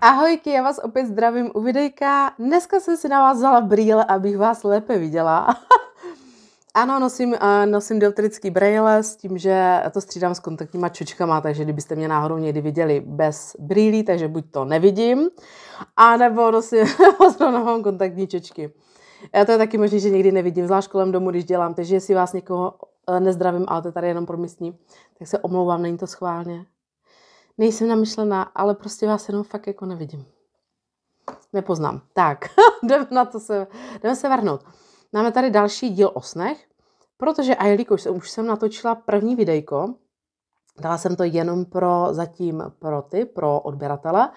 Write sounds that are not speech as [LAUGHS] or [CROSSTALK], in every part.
Ahojky, já vás opět zdravím u videjka. Dneska jsem si navázala brýle, abych vás lépe viděla. [LAUGHS] ano, nosím, eh, nosím dioptrický brýle s tím, že to střídám s kontaktníma čočkama, takže kdybyste mě náhodou někdy viděli bez brýlí, takže buď to nevidím, anebo nosím, [LAUGHS] opravdu mám kontaktní čočky. Já eh, to je taky možné, že někdy nevidím, zvlášť kolem domu, když dělám, takže jestli vás někoho eh, nezdravím, ale to je tady jenom pro místní, tak se omlouvám, není to schválně nejsem namyšlená, ale prostě vás jenom fakt jako nevidím. Nepoznám. Tak, [LAUGHS] jdeme na to se, jdeme se vrhnout. Máme tady další díl o snech, protože a jelikož už jsem natočila první videjko, dala jsem to jenom pro zatím pro ty, pro odběratele,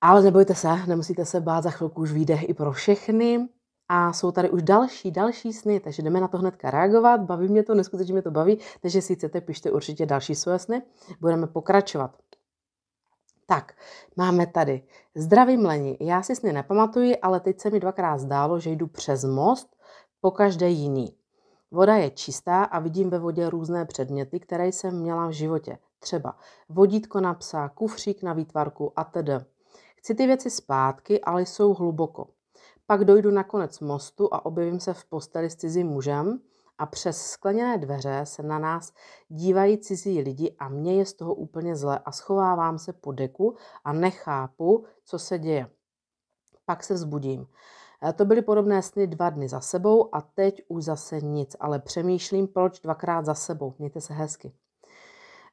ale nebojte se, nemusíte se bát, za chvilku už vyjde i pro všechny. A jsou tady už další, další sny, takže jdeme na to hnedka reagovat. Baví mě to, neskutečně mě to baví, takže si chcete, pište určitě další své sny. Budeme pokračovat. Tak, máme tady. Zdravím Leni, já si sny nepamatuji, ale teď se mi dvakrát zdálo, že jdu přes most, po každé jiný. Voda je čistá a vidím ve vodě různé předměty, které jsem měla v životě. Třeba vodítko na psa, kufřík na výtvarku a tedy. Chci ty věci zpátky, ale jsou hluboko. Pak dojdu na konec mostu a objevím se v posteli s cizím mužem a přes skleněné dveře se na nás dívají cizí lidi a mě je z toho úplně zle a schovávám se po deku a nechápu, co se děje. Pak se vzbudím. E, to byly podobné sny dva dny za sebou a teď už zase nic, ale přemýšlím, proč dvakrát za sebou. Mějte se hezky.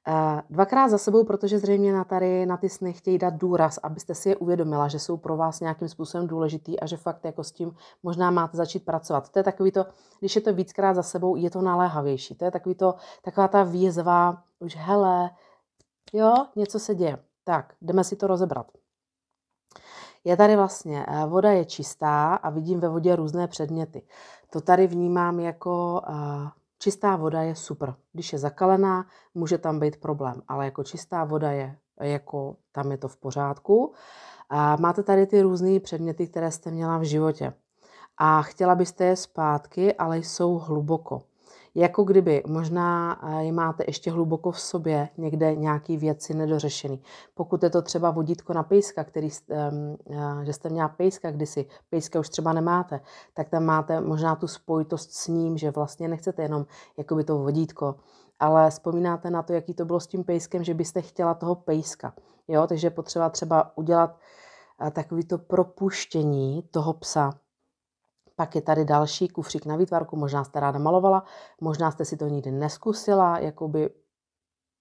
Eh, dvakrát za sebou, protože zřejmě na, tady, na ty sny chtějí dát důraz, abyste si je uvědomila, že jsou pro vás nějakým způsobem důležitý a že fakt jako s tím možná máte začít pracovat. To je takový to, když je to víckrát za sebou, je to naléhavější. To je takový to, taková ta výzva, už hele, jo, něco se děje. Tak, jdeme si to rozebrat. Je tady vlastně, eh, voda je čistá a vidím ve vodě různé předměty. To tady vnímám jako eh, Čistá voda je super. Když je zakalená, může tam být problém, ale jako čistá voda je, jako tam je to v pořádku. A máte tady ty různé předměty, které jste měla v životě. A chtěla byste je zpátky, ale jsou hluboko jako kdyby možná eh, je máte ještě hluboko v sobě někde nějaký věci nedořešený. Pokud je to třeba vodítko na pejska, který, ehm, eh, že jste měla pejska kdysi, pejska už třeba nemáte, tak tam máte možná tu spojitost s ním, že vlastně nechcete jenom jakoby to vodítko, ale vzpomínáte na to, jaký to bylo s tím pejskem, že byste chtěla toho pejska. Jo? Takže potřeba třeba udělat eh, takovýto propuštění toho psa, pak je tady další kufřík na výtvarku, možná jste ráda malovala, možná jste si to nikdy neskusila, jakoby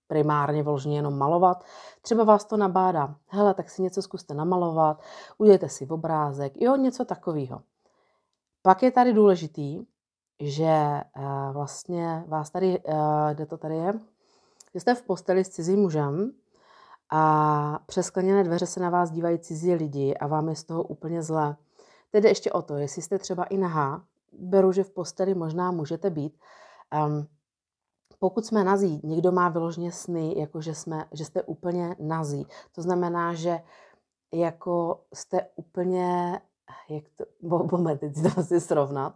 primárně vložně jenom malovat. Třeba vás to nabádá, hele, tak si něco zkuste namalovat, udělejte si obrázek, jo, něco takového. Pak je tady důležitý, že eh, vlastně vás tady, eh, kde to tady je, že jste v posteli s cizím mužem a přes dveře se na vás dívají cizí lidi a vám je z toho úplně zle. Tedy ještě o to, jestli jste třeba i nahá, beru, že v posteli možná můžete být. Um, pokud jsme nazí, někdo má vyložně sny, jako že, jsme, že jste úplně nazí. To znamená, že jako jste úplně, jak to, moment, teď to asi srovnat.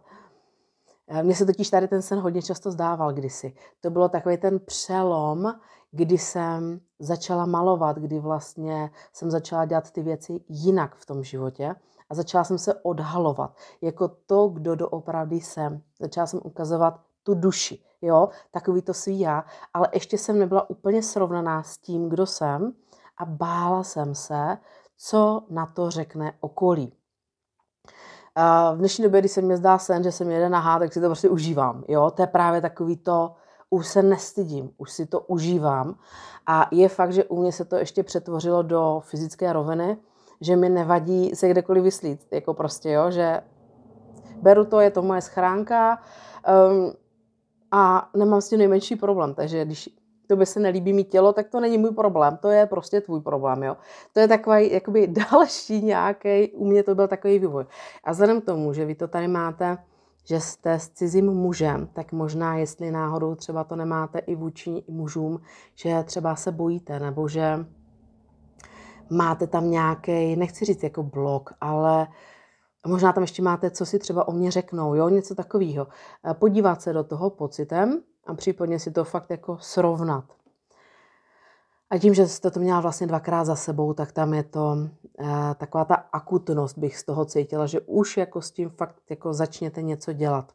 Ehm, mně se totiž tady ten sen hodně často zdával kdysi. To bylo takový ten přelom, kdy jsem začala malovat, kdy vlastně jsem začala dělat ty věci jinak v tom životě a začala jsem se odhalovat jako to, kdo doopravdy jsem. Začala jsem ukazovat tu duši, jo, takový to svý já, ale ještě jsem nebyla úplně srovnaná s tím, kdo jsem a bála jsem se, co na to řekne okolí. V dnešní době, když se mi zdá sen, že jsem jeden na tak si to prostě užívám. Jo? To je právě takový to, už se nestydím, už si to užívám. A je fakt, že u mě se to ještě přetvořilo do fyzické roviny, že mi nevadí se kdekoliv vyslít, jako prostě, jo, že beru to, je to moje schránka um, a nemám s tím nejmenší problém, takže když to by se nelíbí mít tělo, tak to není můj problém, to je prostě tvůj problém, jo. To je takový, jakoby [LAUGHS] další nějaký, u mě to byl takový vývoj. A vzhledem k tomu, že vy to tady máte, že jste s cizím mužem, tak možná, jestli náhodou třeba to nemáte i vůči mužům, že třeba se bojíte, nebo že máte tam nějaký, nechci říct jako blog, ale možná tam ještě máte, co si třeba o mě řeknou, jo, něco takového. Eh, podívat se do toho pocitem a případně si to fakt jako srovnat. A tím, že jste to měla vlastně dvakrát za sebou, tak tam je to eh, taková ta akutnost, bych z toho cítila, že už jako s tím fakt jako začněte něco dělat.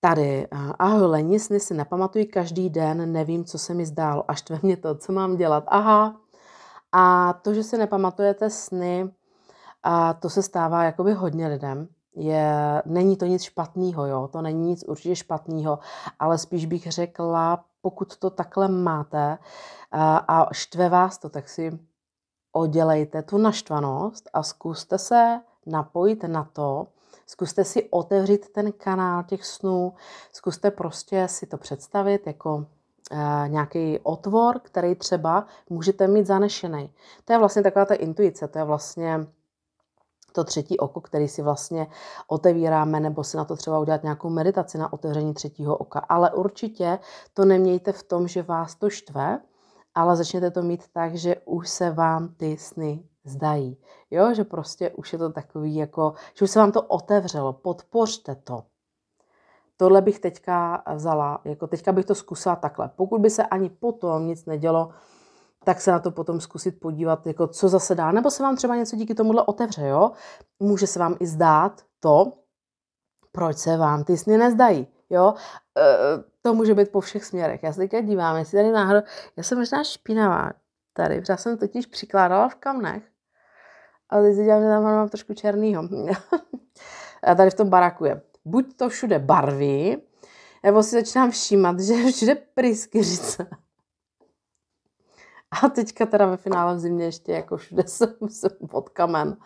Tady, eh, ahoj, leni sny si nepamatuji každý den, nevím, co se mi zdálo, až ve mě to, co mám dělat. Aha, a to, že si nepamatujete sny, a to se stává jakoby hodně lidem. Je, není to nic špatného, jo, to není nic určitě špatného, ale spíš bych řekla, pokud to takhle máte a, a štve vás to, tak si odělejte tu naštvanost a zkuste se napojit na to, zkuste si otevřít ten kanál těch snů, zkuste prostě si to představit jako Eh, nějaký otvor, který třeba můžete mít zanešený. To je vlastně taková ta intuice, to je vlastně to třetí oko, který si vlastně otevíráme, nebo si na to třeba udělat nějakou meditaci na otevření třetího oka. Ale určitě to nemějte v tom, že vás to štve, ale začněte to mít tak, že už se vám ty sny zdají. Jo, že prostě už je to takový jako, že už se vám to otevřelo, podpořte to tohle bych teďka vzala, jako teďka bych to zkusila takhle. Pokud by se ani potom nic nedělo, tak se na to potom zkusit podívat, jako co zase dá, nebo se vám třeba něco díky tomuhle otevře, jo? Může se vám i zdát to, proč se vám ty sny nezdají, jo? E, to může být po všech směrech. Já se teďka dívám, jestli tady náhodou, já jsem možná špinavá tady, protože jsem totiž přikládala v kamnech, ale teď se dělám, že tam mám trošku černýho. [LAUGHS] a tady v tom baraku je buď to všude barví, nebo si začínám všímat, že je [LAUGHS] všude pryskyřice. A teďka teda ve finále v zimě ještě jako všude [LAUGHS] jsem, jsem pod kamen.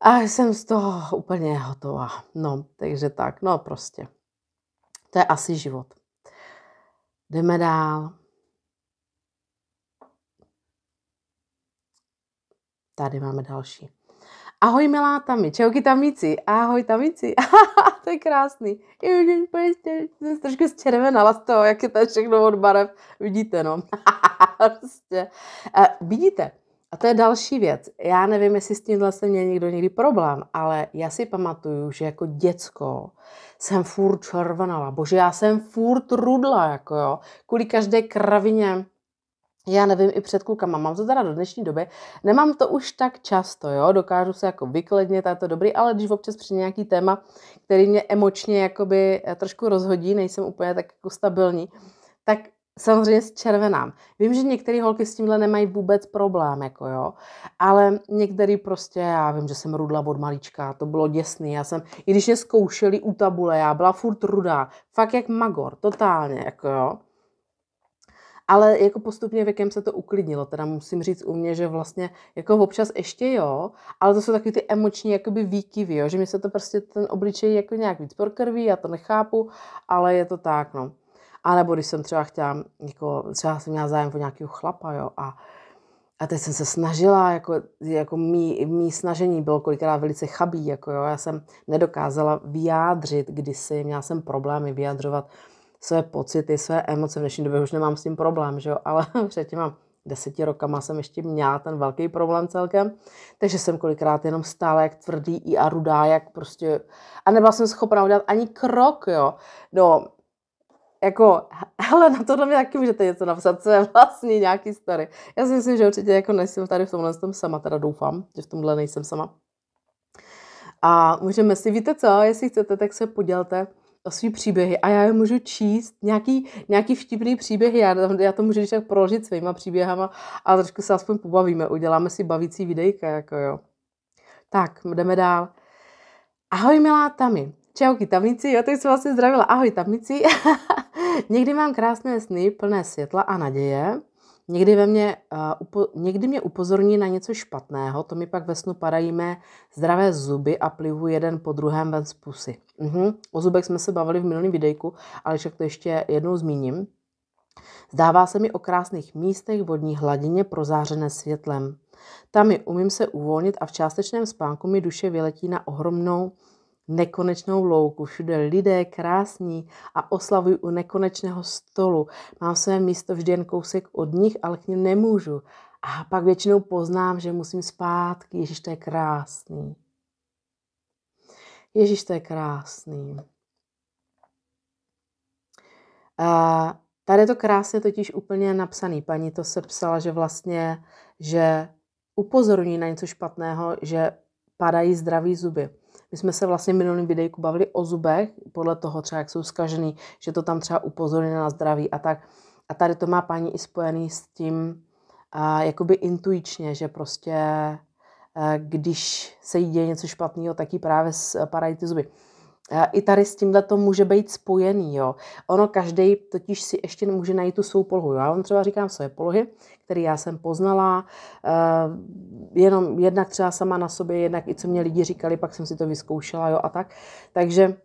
A jsem z toho úplně hotová. No, takže tak, no prostě. To je asi život. Jdeme dál. Tady máme další. Ahoj milá Tami, čauky Tamici, ahoj Tamici, [LAUGHS] to je krásný. Jsem prostě, trošku zčervenala z toho, jak je to všechno od barev, vidíte no. [LAUGHS] prostě. E, vidíte, a to je další věc. Já nevím, jestli s tímhle se měl někdo někdy problém, ale já si pamatuju, že jako děcko jsem furt červenala. Bože, já jsem furt rudla, jako jo. Kvůli každé kravině já nevím, i před klukama, mám to teda do dnešní doby, nemám to už tak často, jo, dokážu se jako vyklednit, a to dobrý, ale když občas při nějaký téma, který mě emočně jakoby eh, trošku rozhodí, nejsem úplně tak jako stabilní, tak samozřejmě s červenám. Vím, že některé holky s tímhle nemají vůbec problém, jako jo, ale některý prostě, já vím, že jsem rudla od malička, to bylo děsný, já jsem, i když mě zkoušeli u tabule, já byla furt rudá, fakt jak magor, totálně, jako jo ale jako postupně věkem se to uklidnilo, teda musím říct u mě, že vlastně jako občas ještě jo, ale to jsou takový ty emoční jakoby výkyvy, jo, že mi se to prostě ten obličej jako nějak víc prokrví, já to nechápu, ale je to tak, no. A nebo když jsem třeba chtěla, jako třeba jsem měla zájem o nějakého chlapa, jo, a a teď jsem se snažila, jako, jako mý, mý snažení bylo kolikrát velice chabý, jako jo, já jsem nedokázala vyjádřit kdysi, měla jsem problémy vyjadřovat své pocity, své emoce. V dnešní době už nemám s tím problém, že jo? [LAUGHS] ale před těma deseti rokama jsem ještě měla ten velký problém celkem, takže jsem kolikrát jenom stále jak tvrdý a rudá, jak prostě, a nebyla jsem schopná udělat ani krok, jo. No, jako, [LAUGHS] hele, na no tohle mi taky můžete něco napsat, co je vlastně nějaký story. Já si myslím, že určitě jako nejsem tady v tomhle tom sama, teda doufám, že v tomhle nejsem sama. A můžeme si, víte co, jestli chcete, tak se podělte svý příběhy a já je můžu číst, nějaký, nějaký vtipný příběhy, já, já to můžu když tak proložit svýma příběhama a trošku se aspoň pobavíme, uděláme si bavící videjka, jako jo. Tak, jdeme dál. Ahoj milá Tami. Čauky Tamici, jo, teď jsem vás vlastně zdravila. Ahoj Tamici. [LAUGHS] Někdy mám krásné sny, plné světla a naděje. Někdy, ve mě, uh, upo, někdy mě upozorní na něco špatného, to mi pak ve snu padají mé zdravé zuby a plivu jeden po druhém ven z pusy. Uhum. O zubech jsme se bavili v minulém videjku, ale však to ještě jednou zmíním. Zdává se mi o krásných místech vodní hladině prozářené světlem. Tam mi umím se uvolnit a v částečném spánku mi duše vyletí na ohromnou nekonečnou louku, všude lidé krásní a oslavují u nekonečného stolu. Mám své místo vždy jen kousek od nich, ale k ním nemůžu. A pak většinou poznám, že musím zpátky. Ježíš, to je krásný. Ježíš, to je krásný. A tady je to krásně totiž úplně napsaný. Paní to se psala, že vlastně, že upozorní na něco špatného, že padají zdraví zuby. My jsme se vlastně minulým videjku bavili o zubech, podle toho třeba, jak jsou zkažený, že to tam třeba upozorní na zdraví a tak. A tady to má paní i spojený s tím, a jakoby intuičně, že prostě eh, když se jí děje něco špatného, tak jí právě spadají eh, ty zuby i tady s tímhle to může být spojený. Jo. Ono každý totiž si ještě nemůže najít tu svou polohu. Já vám třeba říkám své polohy, které já jsem poznala, eh, jenom jednak třeba sama na sobě, jednak i co mě lidi říkali, pak jsem si to vyzkoušela jo, a tak. Takže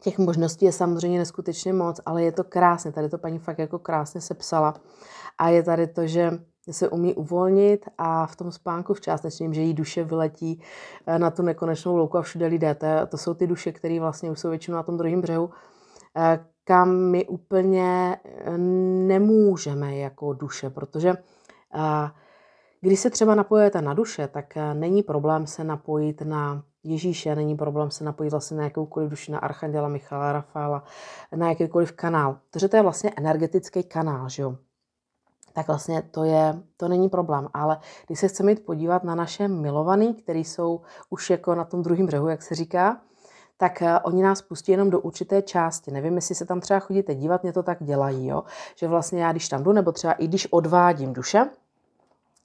Těch možností je samozřejmě neskutečně moc, ale je to krásné. Tady to paní fakt jako krásně sepsala. A je tady to, že že se umí uvolnit a v tom spánku v částečním, že jí duše vyletí eh, na tu nekonečnou louku a všude lidé. To, to jsou ty duše, které vlastně už jsou většinou na tom druhém břehu, eh, kam my úplně eh, nemůžeme jako duše, protože když se třeba napojujete na duše, tak není problém se napojit na Ježíše, není problém se napojit vlastně na jakoukoliv duši, na Archanděla, Michala, Rafaela, na jakýkoliv kanál. Protože to je vlastně energetický kanál, že jo? tak vlastně to, je, to není problém. Ale když se chceme jít podívat na naše milovaný, který jsou už jako na tom druhém břehu, jak se říká, tak eh, oni nás pustí jenom do určité části. Nevím, jestli se tam třeba chodíte dívat, mě to tak dělají, jo? že vlastně já když tam jdu, nebo třeba i když odvádím duše,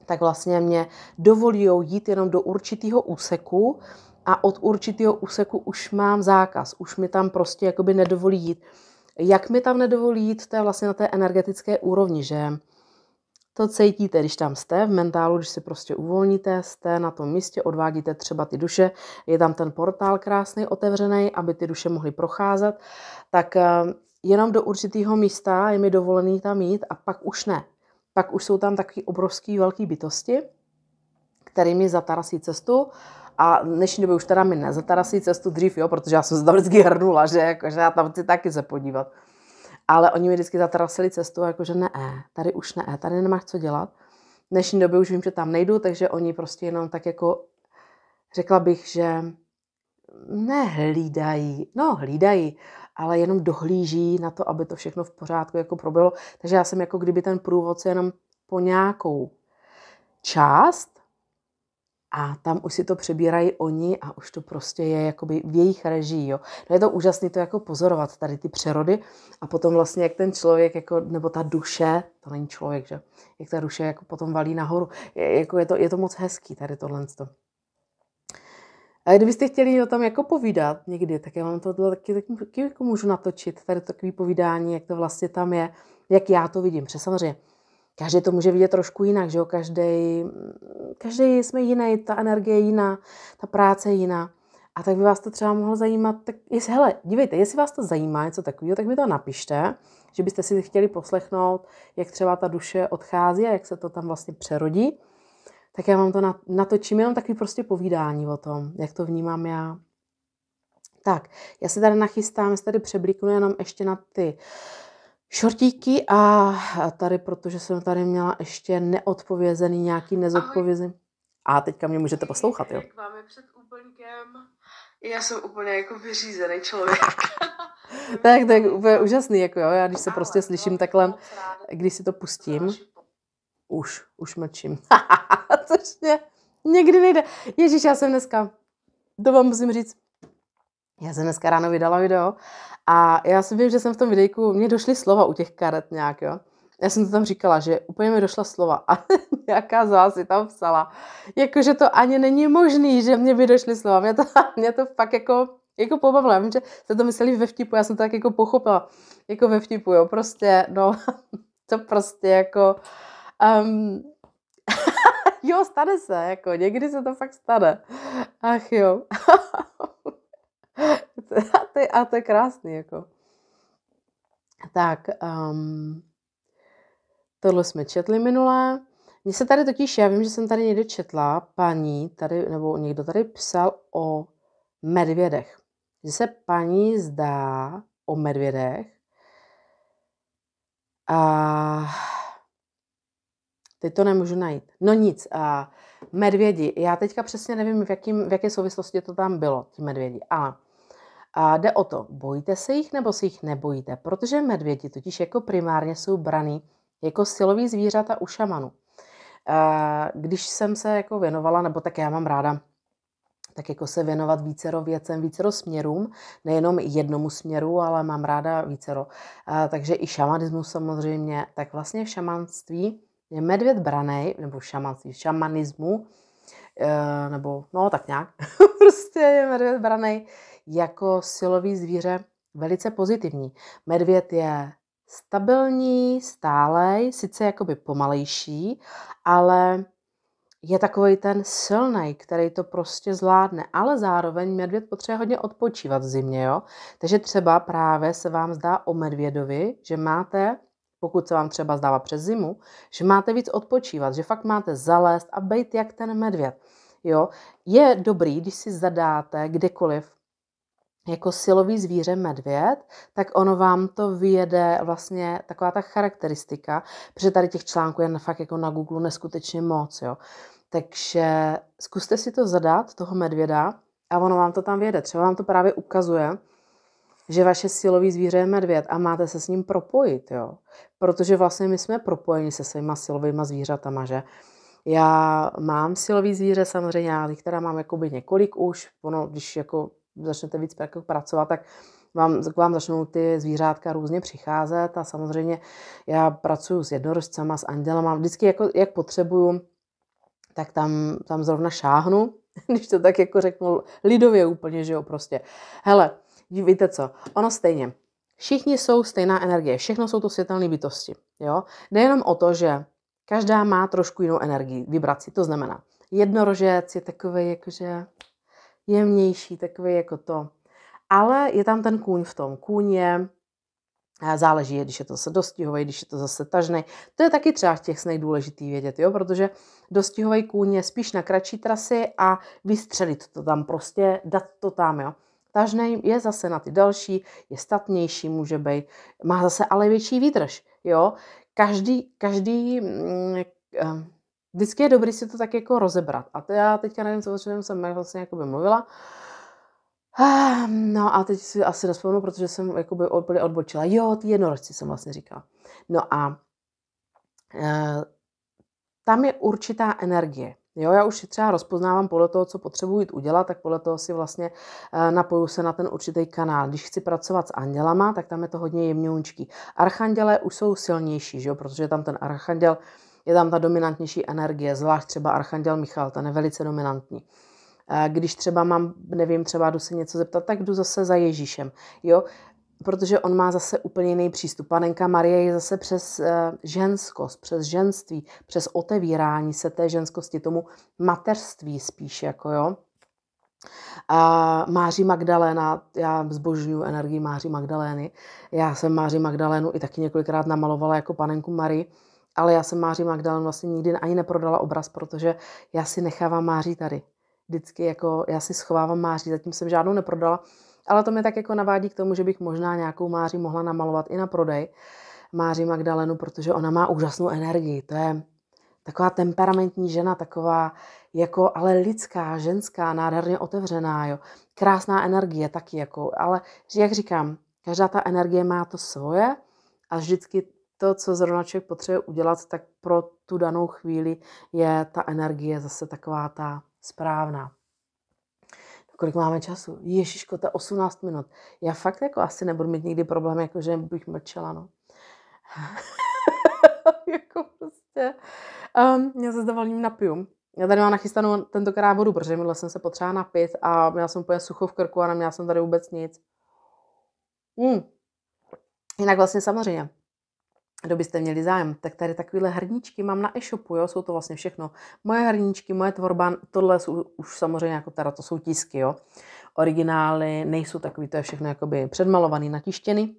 tak vlastně mě dovolí jít jenom do určitého úseku a od určitého úseku už mám zákaz, už mi tam prostě jakoby nedovolí jít. Jak mi tam nedovolí jít, to je vlastně na té energetické úrovni, že to cítíte, když tam jste v mentálu, když si prostě uvolníte, jste na tom místě, odvádíte třeba ty duše, je tam ten portál krásný, otevřený, aby ty duše mohly procházet, tak eh, jenom do určitého místa je mi dovolený tam jít a pak už ne. Pak už jsou tam takové obrovské velké bytosti, kterými zatarasí cestu a dnešní době už teda mi nezatarasí cestu dřív, jo, protože já jsem se tam vždycky hrnula, že, jako, že já tam chci taky se podívat ale oni mi vždycky zatrasili cestu, jakože ne, tady už ne, tady nemáš co dělat. V dnešní době už vím, že tam nejdu, takže oni prostě jenom tak jako řekla bych, že nehlídají, no hlídají, ale jenom dohlíží na to, aby to všechno v pořádku jako probělo. Takže já jsem jako kdyby ten průvodce jenom po nějakou část a tam už si to přebírají oni a už to prostě je jakoby v jejich režii. Jo. No je to úžasné to jako pozorovat, tady ty přerody a potom vlastně jak ten člověk, jako, nebo ta duše, to není člověk, že? Jak ta duše jako potom valí nahoru. Je, jako je, to, je to moc hezký tady tohle. A kdybyste chtěli o tom jako povídat někdy, tak já vám to taky, taky, taky jako můžu natočit, tady takové povídání, jak to vlastně tam je, jak já to vidím. Protože samozřejmě každý to může vidět trošku jinak, že jo? Každý, každý jsme jiný, ta energie je jiná, ta práce je jiná. A tak by vás to třeba mohlo zajímat. Tak jestli, hele, dívejte, jestli vás to zajímá něco takového, tak mi to napište, že byste si chtěli poslechnout, jak třeba ta duše odchází a jak se to tam vlastně přerodí. Tak já vám to natočím, jenom takový prostě povídání o tom, jak to vnímám já. Tak, já si tady nachystám, se tady přeblíknu jenom ještě na ty uh, šortíky a tady, protože jsem tady měla ještě neodpovězený, nějaký nezodpovězený. A teďka mě můžete poslouchat, jo? vám je před úplňkem. Já jsem úplně jako vyřízený člověk. [LAUGHS] tak, tak úplně úžasný, jako jo. Já když se prostě no, slyším takhle, když si to pustím, už, už mlčím. [LAUGHS] Což mě někdy nejde. Ježíš, já jsem dneska, to vám musím říct, já jsem dneska ráno vydala video a já si vím, že jsem v tom videjku, mě došly slova u těch karet nějak, jo. Já jsem to tam říkala, že úplně mi došla slova a [LAUGHS] nějaká z vás si tam psala. Jakože to ani není možný, že mě by došly slova. Mě to, [LAUGHS] mě to fakt jako, jako pobavilo. Já vím, že jste to mysleli ve vtipu, já jsem to tak jako pochopila. Jako ve vtipu, jo. Prostě, no, [LAUGHS] to prostě jako... Um, jo, stane se, jako někdy se to fakt stane. Ach jo. [LAUGHS] a, to je, a to je krásný, jako. Tak, um, tohle jsme četli minulé. Mně se tady totiž, já vím, že jsem tady někde četla, paní tady, nebo někdo tady psal o medvědech. Že se paní zdá o medvědech. A teď to nemůžu najít. No nic, a medvědi. Já teďka přesně nevím, v, jakým, v jaké souvislosti to tam bylo, ti medvědi. Ale a jde o to, bojíte se jich nebo se jich nebojíte, protože medvědi totiž jako primárně jsou braný jako silový zvířata u šamanů. Když jsem se jako věnovala, nebo tak já mám ráda tak jako se věnovat vícero věcem, vícero směrům, nejenom jednomu směru, ale mám ráda vícero. Takže i šamanismus samozřejmě, tak vlastně v šamanství je medvěd branej, nebo v šamanství, v šamanismu, Eh, nebo no tak nějak, [LAUGHS] prostě je medvěd braný jako silový zvíře velice pozitivní. Medvěd je stabilní, stálej, sice jakoby pomalejší, ale je takový ten silný, který to prostě zvládne, ale zároveň medvěd potřebuje hodně odpočívat v zimě, jo? Takže třeba právě se vám zdá o medvědovi, že máte pokud se vám třeba zdává přes zimu, že máte víc odpočívat, že fakt máte zalézt a být jak ten medvěd. Jo? Je dobrý, když si zadáte kdekoliv jako silový zvíře medvěd, tak ono vám to vyjede vlastně taková ta charakteristika, protože tady těch článků je na fakt jako na Google neskutečně moc, jo. Takže zkuste si to zadat, toho medvěda, a ono vám to tam vyjede. Třeba vám to právě ukazuje, že vaše silový zvíře je medvěd a máte se s ním propojit, jo. Protože vlastně my jsme propojeni se svýma silovými zvířatama, že? Já mám silový zvíře samozřejmě, já která mám jakoby několik už, ono, když jako začnete víc jako pracovat, tak vám, k vám začnou ty zvířátka různě přicházet a samozřejmě já pracuji s jednorožcama, s andělama, vždycky jako, jak potřebuju, tak tam, tam zrovna šáhnu, [LAUGHS] když to tak jako řeknu lidově úplně, že jo, prostě. Hele, víte co, ono stejně, všichni jsou stejná energie, všechno jsou to světelné bytosti, jo. Nejenom o to, že Každá má trošku jinou energii, vibraci, to znamená. Jednorožec je takový jakože jemnější, takový jako to. Ale je tam ten kůň v tom. Kůň je, záleží, když je to zase dostihový, když je to zase tažný. To je taky třeba v těch snech důležitý vědět, jo? protože dostihový kůň je spíš na kratší trasy a vystřelit to tam prostě, dát to tam, jo. Tažný je zase na ty další, je statnější, může být, má zase ale větší výdrž, jo každý, každý mm, eh, vždycky je dobrý si to tak jako rozebrat. A to já teďka nevím, co o čem jsem vlastně jakoby mluvila. [SIGHS] No a teď si asi nespomenu, protože jsem jakoby úplně odbočila. Jo, ty jednorožci jsem vlastně říkala. No a eh, tam je určitá energie. Jo, já už třeba rozpoznávám podle toho, co potřebuji udělat, tak podle toho si vlastně eh, napoju se na ten určitý kanál. Když chci pracovat s andělama, tak tam je to hodně jemňoučký. Archanděle už jsou silnější, že jo, protože tam ten archanděl je tam ta dominantnější energie, zvlášť třeba archanděl Michal, ten je velice dominantní. Eh, když třeba mám, nevím, třeba jdu se něco zeptat, tak jdu zase za Ježíšem. Jo? protože on má zase úplně jiný přístup. Panenka Marie je zase přes eh, ženskost, přes ženství, přes otevírání se té ženskosti, tomu mateřství spíš, jako jo. A Máří Magdaléna, já zbožňuji energii Máří Magdalény. Já jsem Máří Magdalénu i taky několikrát namalovala jako panenku Marie, ale já jsem Máří Magdalénu vlastně nikdy ani neprodala obraz, protože já si nechávám Máří tady. Vždycky jako já si schovávám Máří, zatím jsem žádnou neprodala, ale to mě tak jako navádí k tomu, že bych možná nějakou Máří mohla namalovat i na prodej. Máří Magdalenu, protože ona má úžasnou energii. To je taková temperamentní žena, taková jako ale lidská, ženská, nádherně otevřená, jo. Krásná energie taky jako, ale jak říkám, každá ta energie má to svoje a vždycky to, co zrovna člověk potřebuje udělat, tak pro tu danou chvíli je ta energie zase taková ta správná kolik máme času? Ježiško, to je 18 minut. Já fakt jako asi nebudu mít nikdy problém, jako že bych mlčela, no. [LAUGHS] jako prostě. Um, já se s dovolením napiju. Já tady mám nachystanou tento vodu, protože měla jsem se potřeba napít a měla jsem úplně sucho v krku a neměla jsem tady vůbec nic. Mm. Jinak vlastně samozřejmě, kdo byste měli zájem, tak tady takovéhle hrníčky mám na e-shopu, jo, jsou to vlastně všechno moje hrníčky, moje tvorba, tohle jsou už samozřejmě jako teda to jsou tisky, jo. Originály nejsou takový, to je všechno jakoby předmalovaný, natištěný,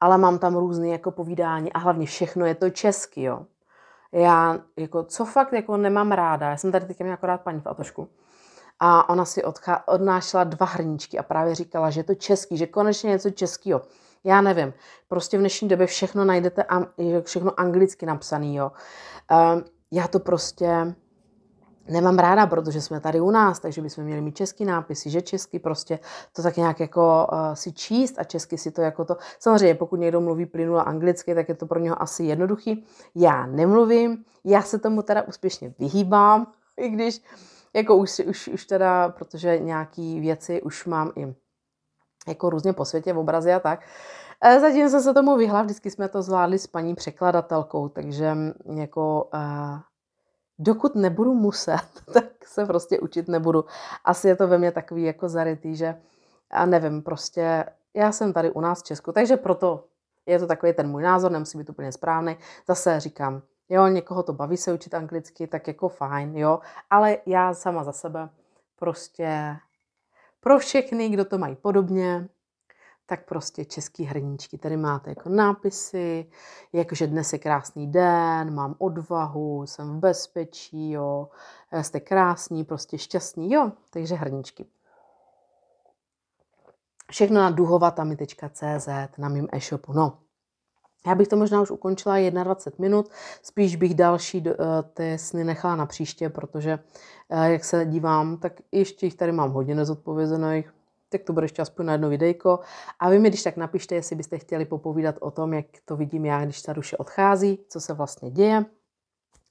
ale mám tam různé jako povídání a hlavně všechno je to česky, jo. Já jako, co fakt jako nemám ráda, já jsem tady teďka měla rád paní Fatošku, a ona si odchá, odnášela dva hrníčky a právě říkala, že je to český, že konečně něco českýho. Já nevím. Prostě v dnešní době všechno najdete, a všechno anglicky napsané. Um, ehm, Já to prostě nemám ráda, protože jsme tady u nás, takže bychom měli mít český nápisy, že česky prostě to tak nějak jako uh, si číst a česky si to jako to. Samozřejmě, pokud někdo mluví plynule anglicky, tak je to pro něho asi jednoduchý. Já nemluvím, já se tomu teda úspěšně vyhýbám, [LAUGHS] i když jako už, už, už teda, protože nějaký věci už mám i jako různě po světě, v obrazy a tak. E, zatím jsem se tomu vyhla, vždycky jsme to zvládli s paní překladatelkou, takže mm, jako e, dokud nebudu muset, [LAUGHS] tak se prostě učit nebudu. Asi je to ve mně takový jako zarytý, že a nevím, prostě já jsem tady u nás v Česku, takže proto je to takový ten můj názor, nemusí být úplně správný. Zase říkám, jo, někoho to baví se učit anglicky, tak jako fajn, jo, ale já sama za sebe prostě pro všechny, kdo to mají podobně, tak prostě český hrníčky. Tady máte jako nápisy, jakože dnes je krásný den, mám odvahu, jsem v bezpečí, jo, jste krásní, prostě šťastní, jo, takže hrníčky. Všechno na duhovatami.cz na mém e-shopu. No, já bych to možná už ukončila 21 minut, spíš bych další eh, ty sny nechala na příště, protože eh, jak se dívám, tak ještě jich tady mám hodně nezodpovězených, tak to bude ještě aspoň na jedno videjko. A vy mi když tak napište, jestli byste chtěli popovídat o tom, jak to vidím já, když ta duše odchází, co se vlastně děje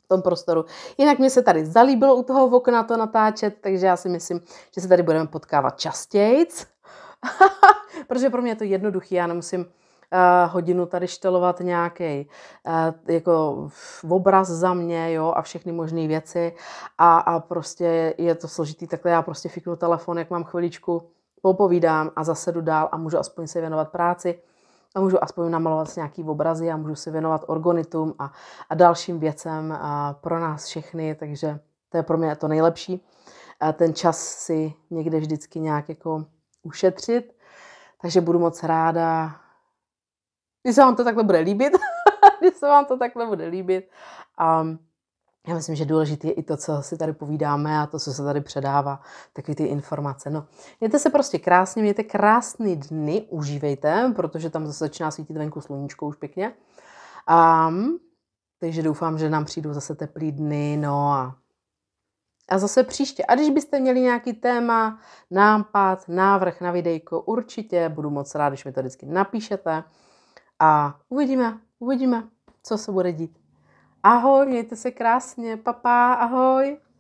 v tom prostoru. Jinak mě se tady zalíbilo u toho okna to natáčet, takže já si myslím, že se tady budeme potkávat častějc. [LAUGHS] Protože pro mě je to jednoduchý, já nemusím Eh, hodinu tady štelovat nějaký eh, jako obraz za mě jo, a všechny možné věci a, a prostě je to složitý, takhle já prostě fiknu telefon, jak mám chviličku, popovídám a zase jdu dál a můžu aspoň se věnovat práci a můžu aspoň namalovat nějaký obrazy a můžu se věnovat organitům a, a dalším věcem a pro nás všechny, takže to je pro mě to nejlepší. A ten čas si někde vždycky nějak jako ušetřit, takže budu moc ráda, když se vám to takhle bude líbit, [LAUGHS] když se vám to takhle bude líbit. A já myslím, že důležité je i to, co si tady povídáme a to, co se tady předává, taky ty informace. No, mějte se prostě krásně, mějte krásný dny, užívejte, protože tam zase začíná svítit venku sluníčko už pěkně. Um, takže doufám, že nám přijdou zase teplý dny, no a a zase příště. A když byste měli nějaký téma, nápad, návrh na videjko, určitě budu moc rád, když mi to vždycky napíšete a uvidíme, uvidíme, co se bude dít. Ahoj, mějte se krásně, papá, ahoj.